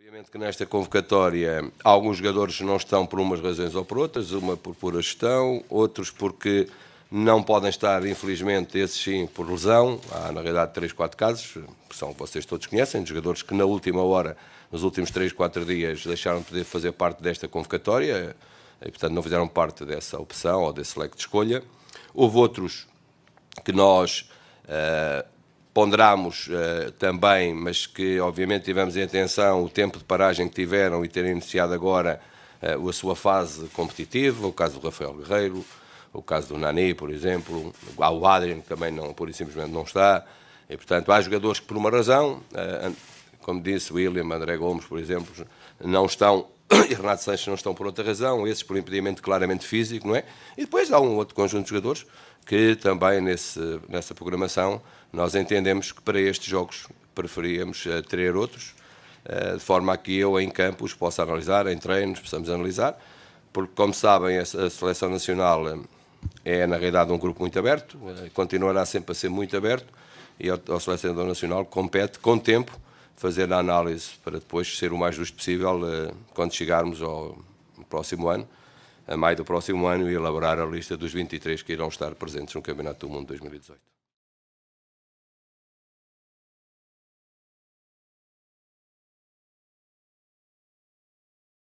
Obviamente que nesta convocatória alguns jogadores não estão por umas razões ou por outras, uma por pura gestão, outros porque não podem estar, infelizmente, esses sim, por lesão. Há, na realidade, três, quatro casos, que são vocês todos conhecem, de jogadores que na última hora, nos últimos três, quatro dias, deixaram de poder fazer parte desta convocatória e, portanto, não fizeram parte dessa opção ou desse leque de escolha. Houve outros que nós uh, ponderámos uh, eh, também, mas que obviamente tivemos em atenção o tempo de paragem que tiveram e terem iniciado agora uh, a sua fase competitiva, o caso do Rafael Guerreiro, o caso do Nani, por exemplo, o Adrian que também não, por simplesmente não está, e portanto há jogadores que por uma razão, uh, como disse William, André Gomes, por exemplo, não estão e Renato Sanches não estão por outra razão, esses por um impedimento claramente físico, não é? E depois há um outro conjunto de jogadores que também nesse, nessa programação nós entendemos que para estes jogos preferíamos uh, ter outros, uh, de forma a que eu em campo os possa analisar, em treinos possamos analisar, porque como sabem a, a seleção nacional eh, é na realidade um grupo muito aberto, uh, continuará sempre a ser muito aberto e a ao selecionador nacional compete com tempo fazer a análise para depois ser o mais justo possível eh, quando chegarmos ao próximo ano, a maio do próximo ano, e elaborar a lista dos 23 que irão estar presentes no Campeonato do Mundo 2018.